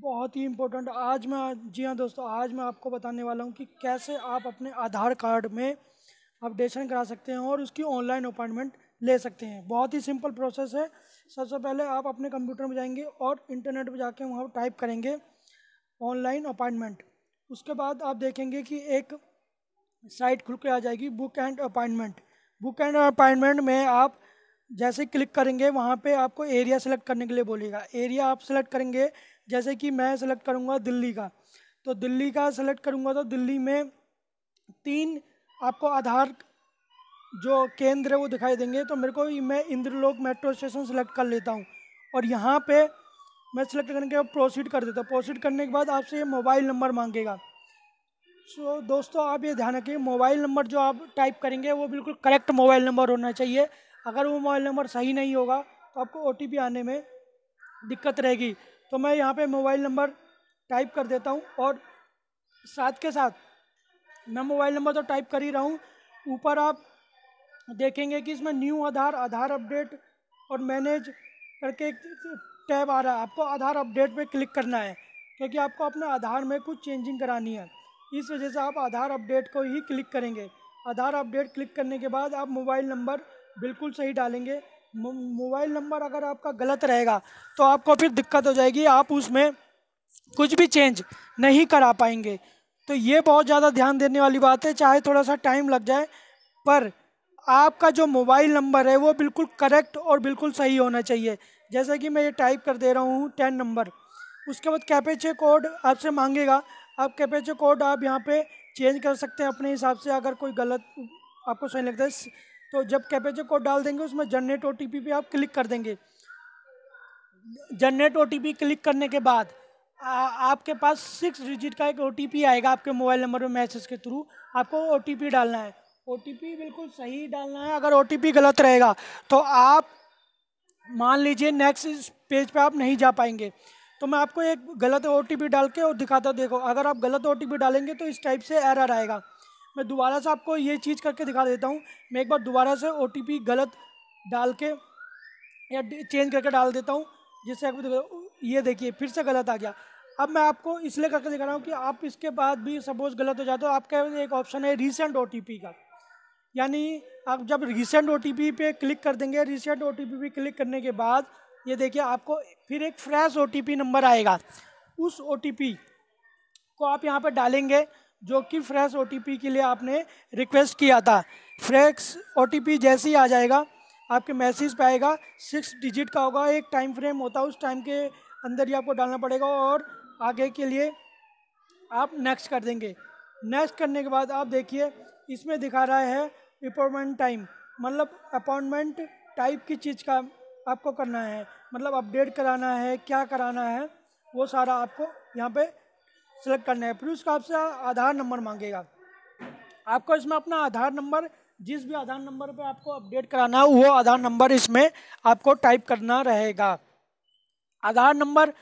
बहुत ही इम्पोर्टेंट आज मैं जी हाँ दोस्तों आज मैं आपको बताने वाला हूँ कि कैसे आप अपने आधार कार्ड में अपडेशन करा सकते हैं और उसकी ऑनलाइन अपॉइंटमेंट ले सकते हैं बहुत ही सिंपल प्रोसेस है सबसे पहले आप अपने कंप्यूटर में जाएंगे और इंटरनेट पर जाके वहाँ टाइप करेंगे ऑनलाइन अपॉइंटमेंट उसके बाद आप देखेंगे कि एक साइट खुल के आ जाएगी book and appointment book and appointment में आप जैसे क्लिक करेंगे वहाँ पे आपको एरिया सेलेक्ट करने के लिए बोलेगा एरिया आप सेलेक्ट करेंगे जैसे कि मैं सेलेक्ट करूँगा दिल्ली का तो दिल्ली का सेलेक्ट करूँगा तो दिल्ली में तीन आपको आधार जो केंद्र है वो दिखाई देंगे तो मेरे को मैं इंद्रलोक मेट्रो स्टेशन सेलेक्ट कर लेता हूँ और यहाँ पे मैं सेलेक्ट करने के बाद प्रोसीड कर देता हूँ प्रोसीड करने के बाद आपसे ये मोबाइल नंबर मांगेगा सो so, दोस्तों आप ये ध्यान रखिए मोबाइल नंबर जो आप टाइप करेंगे वो बिल्कुल करेक्ट मोबाइल नंबर होना चाहिए अगर वो मोबाइल नंबर सही नहीं होगा तो आपको ओ आने में दिक्कत रहेगी तो मैं यहाँ पे मोबाइल नंबर टाइप कर देता हूँ और साथ के साथ मैं मोबाइल नंबर तो टाइप कर ही रहा हूँ ऊपर आप देखेंगे कि इसमें न्यू आधार आधार अपडेट और मैनेज करके एक टैब आ रहा है आपको आधार अपडेट पे क्लिक करना है क्योंकि आपको अपना आधार में कुछ चेंजिंग करानी है इस वजह से आप आधार अपडेट को ही क्लिक करेंगे आधार अपडेट क्लिक करने के बाद आप मोबाइल नंबर बिल्कुल सही डालेंगे मोबाइल नंबर अगर आपका गलत रहेगा तो आपको फिर दिक्कत हो जाएगी आप उसमें कुछ भी चेंज नहीं करा पाएंगे तो ये बहुत ज़्यादा ध्यान देने वाली बात है चाहे थोड़ा सा टाइम लग जाए पर आपका जो मोबाइल नंबर है वो बिल्कुल करेक्ट और बिल्कुल सही होना चाहिए जैसा कि मैं ये टाइप कर दे रहा हूँ टेन नंबर उसके बाद कैपेचे कोड आपसे मांगेगा आप कैपेचो कोड आप यहाँ पे चेंज कर सकते हैं अपने हिसाब से अगर कोई गलत आपको सही लगता है तो जब कैपेचो कोड डाल देंगे उसमें जनरेट ओ टी पे आप क्लिक कर देंगे जनरेट ओ क्लिक करने के बाद आ, आपके पास सिक्स डिजिट का एक ओ आएगा आपके मोबाइल नंबर में मैसेज के थ्रू आपको ओ डालना है ओ बिल्कुल सही डालना है अगर ओ गलत रहेगा तो आप मान लीजिए नेक्स्ट पेज पे आप नहीं जा पाएंगे तो मैं आपको एक गलत ओ डाल के और दिखाता देखो अगर आप गलत ओ डालेंगे तो इस टाइप से एरर आएगा मैं दोबारा से आपको ये चीज़ करके दिखा देता हूँ मैं एक बार दोबारा से ओ गलत डाल के या चेंज करके डाल देता हूँ जिससे आपको ये देखिए फिर से गलत आ गया अब मैं आपको इसलिए करके दिखा रहा हूँ कि आप इसके बाद भी सपोज गलत हो जाते हो आपका एक ऑप्शन है रिसेंट ओ का यानी आप जब रिसेंट ओ पे क्लिक कर देंगे रिसेंट ओ पे क्लिक करने के बाद ये देखिए आपको फिर एक फ्रेश ओ नंबर आएगा उस ओ को आप यहाँ पर डालेंगे जो कि फ्रेश ओ के लिए आपने रिक्वेस्ट किया था फ्रेश ओ जैसे ही आ जाएगा आपके मैसेज पे आएगा सिक्स डिजिट का होगा एक टाइम फ्रेम होता है उस टाइम के अंदर ही आपको डालना पड़ेगा और आगे के लिए आप नेक्स्ट कर देंगे नेक्स्ट करने के बाद आप देखिए इसमें दिखा रहा है अपॉइंटमेंट टाइम मतलब अपॉइंटमेंट टाइप की चीज़ का आपको करना है मतलब अपडेट कराना है क्या कराना है वो सारा आपको यहाँ पे सेलेक्ट करना है फिर उसका आपसे आधार नंबर मांगेगा आपको इसमें अपना आधार नंबर जिस भी आधार नंबर पे आपको अपडेट कराना है वो आधार नंबर इसमें आपको टाइप करना रहेगा आधार नंबर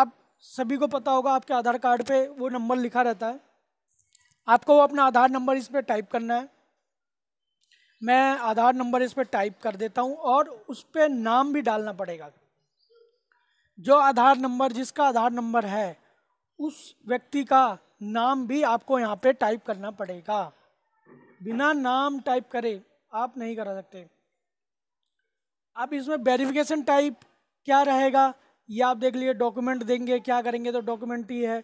आप सभी को पता होगा आपके आधार कार्ड पे वो नंबर लिखा रहता है आपको वो अपना आधार नंबर इस पर टाइप करना है मैं आधार नंबर इस पर टाइप कर देता हूँ और उस पर नाम भी डालना पड़ेगा जो आधार नंबर जिसका आधार नंबर है उस व्यक्ति का नाम भी आपको यहाँ पे टाइप करना पड़ेगा बिना नाम टाइप करे आप नहीं करा सकते अब इसमें वेरिफिकेशन टाइप क्या रहेगा ये आप देख लिए डॉक्यूमेंट देंगे क्या करेंगे तो डॉक्यूमेंट ही है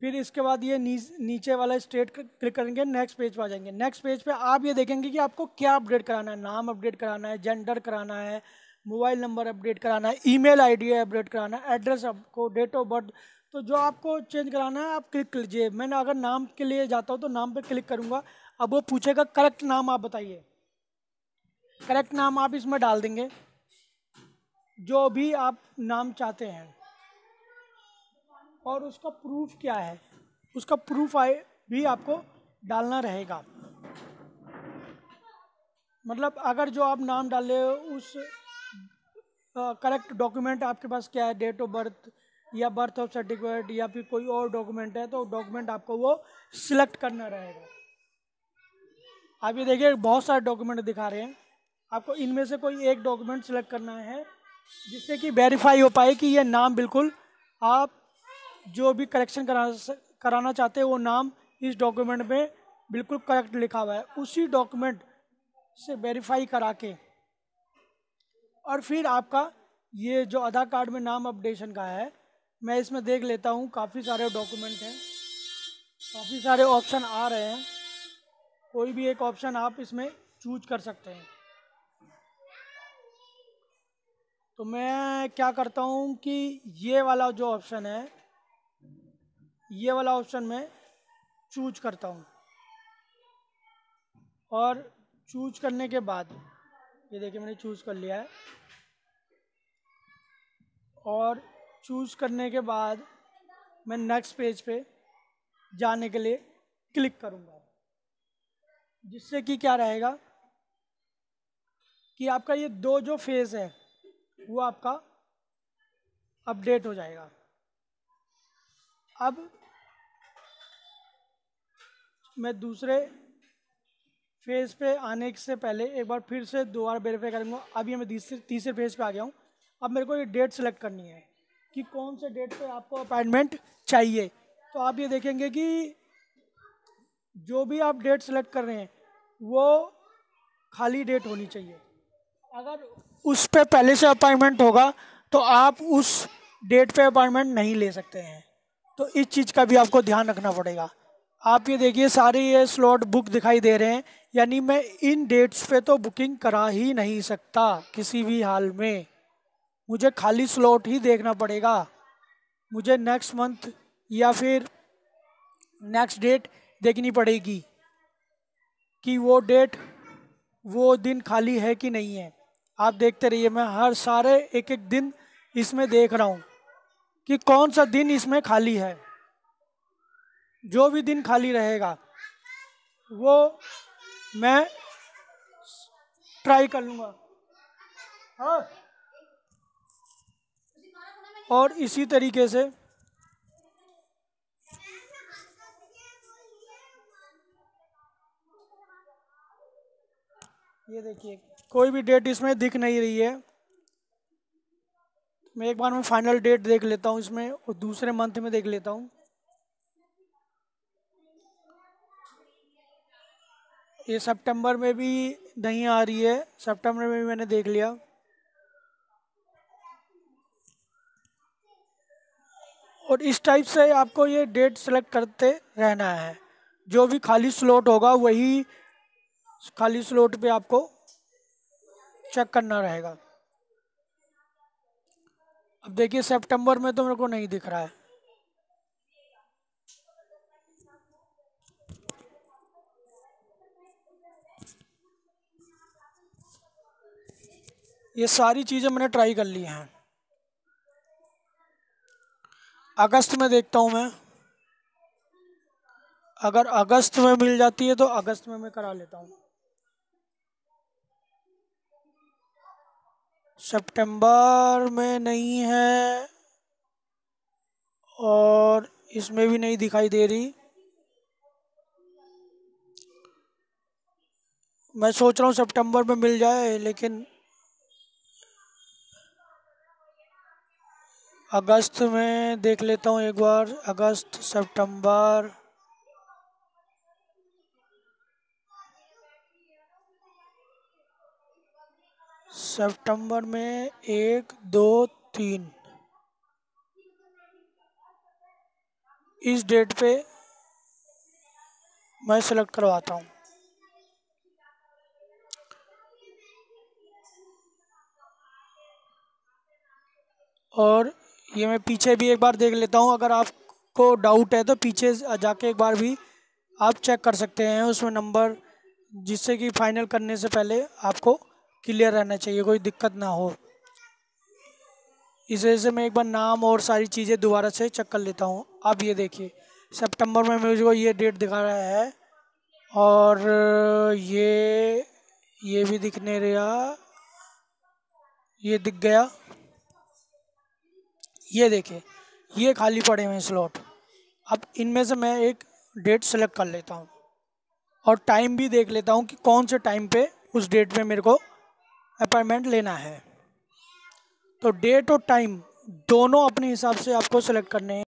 फिर इसके बाद ये नीच, नीचे वाला स्टेट क्लिक करेंगे नेक्स्ट पेज पर आ जाएंगे नेक्स्ट पेज पे आप ये देखेंगे कि आपको क्या अपडेट कराना है नाम अपडेट कराना है जेंडर कराना है मोबाइल नंबर अपडेट कराना है ईमेल आईडी अपडेट कराना है एड्रेस आपको डेट ऑफ बर्थ तो जो आपको चेंज कराना है आप क्लिक कर लीजिए मैंने अगर नाम के लिए जाता हूँ तो नाम पर क्लिक करूँगा अब वो पूछेगा करेक्ट नाम आप बताइए करेक्ट नाम आप इसमें डाल देंगे जो भी आप नाम चाहते हैं और उसका प्रूफ क्या है उसका प्रूफ आए भी आपको डालना रहेगा मतलब अगर जो आप नाम डाले उस करेक्ट डॉक्यूमेंट आपके पास क्या है डेट ऑफ बर्थ या बर्थ ऑफ सर्टिफिकेट या फिर कोई और डॉक्यूमेंट है तो डॉक्यूमेंट आपको वो सिलेक्ट करना रहेगा आप ये देखिए बहुत सारे डॉक्यूमेंट दिखा रहे हैं आपको इनमें से कोई एक डॉक्यूमेंट सिलेक्ट करना है जिससे कि वेरीफाई हो पाए कि ये नाम बिल्कुल आप जो भी करेक्शन कराना कराना चाहते हैं वो नाम इस डॉक्यूमेंट में बिल्कुल करेक्ट लिखा हुआ है उसी डॉक्यूमेंट से वेरीफाई करा के और फिर आपका ये जो आधार कार्ड में नाम अपडेशन का है मैं इसमें देख लेता हूँ काफ़ी सारे डॉक्यूमेंट हैं काफ़ी सारे ऑप्शन आ रहे हैं कोई भी एक ऑप्शन आप इसमें चूज कर सकते हैं तो मैं क्या करता हूँ कि ये वाला जो ऑप्शन है ये वाला ऑप्शन मैं चूज करता हूँ और चूज करने के बाद ये देखिए मैंने चूज कर लिया है और चूज करने के बाद मैं नेक्स्ट पेज पे जाने के लिए क्लिक करूँगा जिससे कि क्या रहेगा कि आपका ये दो जो फेज़ है वो आपका अपडेट हो जाएगा अब मैं दूसरे फेज पे आने से पहले एक बार फिर से दो बार वेरीफाई करूँगा अभी मैं तीसरे तीसरे फेज पे आ गया हूँ अब मेरे को ये डेट सेलेक्ट करनी है कि कौन से डेट पे आपको अपॉइंटमेंट चाहिए तो आप ये देखेंगे कि जो भी आप डेट सेलेक्ट कर रहे हैं वो खाली डेट होनी चाहिए अगर उस पर पहले से अपॉइंटमेंट होगा तो आप उस डेट पे अपॉइंटमेंट नहीं ले सकते हैं तो इस चीज़ का भी आपको ध्यान रखना पड़ेगा आप ये देखिए सारे ये स्लॉट बुक दिखाई दे रहे हैं यानी मैं इन डेट्स पे तो बुकिंग करा ही नहीं सकता किसी भी हाल में मुझे खाली स्लॉट ही देखना पड़ेगा मुझे नेक्स्ट मंथ या फिर नेक्स्ट डेट देखनी पड़ेगी कि वो डेट वो दिन खाली है कि नहीं है आप देखते रहिए मैं हर सारे एक एक दिन इसमें देख रहा हूँ कि कौन सा दिन इसमें खाली है जो भी दिन खाली रहेगा वो मैं ट्राई कर लूँगा हाँ और इसी तरीके से ये देखिए कोई भी डेट इसमें दिख नहीं रही है मैं एक बार मैं फाइनल डेट देख लेता हूँ इसमें और दूसरे मंथ में देख लेता हूँ ये सितंबर में भी नहीं आ रही है सितंबर में भी मैंने देख लिया और इस टाइप से आपको ये डेट सेलेक्ट करते रहना है जो भी खाली स्लॉट होगा वही खाली स्लॉट पे आपको चेक करना रहेगा अब देखिए सितंबर में तो मेरे को नहीं दिख रहा है ये सारी चीज़ें मैंने ट्राई कर ली हैं अगस्त में देखता हूं मैं अगर अगस्त में मिल जाती है तो अगस्त में मैं करा लेता हूं सितंबर में नहीं है और इसमें भी नहीं दिखाई दे रही मैं सोच रहा हूँ सितंबर में मिल जाए लेकिन अगस्त में देख लेता हूँ एक बार अगस्त सितंबर सितंबर में एक दो तीन इस डेट पे मैं सेलेक्ट करवाता हूँ और ये मैं पीछे भी एक बार देख लेता हूँ अगर आपको डाउट है तो पीछे जाके एक बार भी आप चेक कर सकते हैं उसमें नंबर जिससे कि फाइनल करने से पहले आपको क्लियर रहना चाहिए कोई दिक्कत ना हो इस वजह से मैं एक बार नाम और सारी चीज़ें दोबारा से चेक कर लेता हूँ अब ये देखिए सितंबर में मुझे को ये डेट दिखा रहा है और ये ये भी दिखने रहा ये दिख गया ये देखिए ये खाली पड़े हुए स्लॉट अब इनमें से मैं एक डेट सेलेक्ट कर लेता हूँ और टाइम भी देख लेता हूँ कि कौन से टाइम पे उस डेट पे मेरे को अपॉइंटमेंट लेना है तो डेट और टाइम दोनों अपने हिसाब से आपको सेलेक्ट करने हैं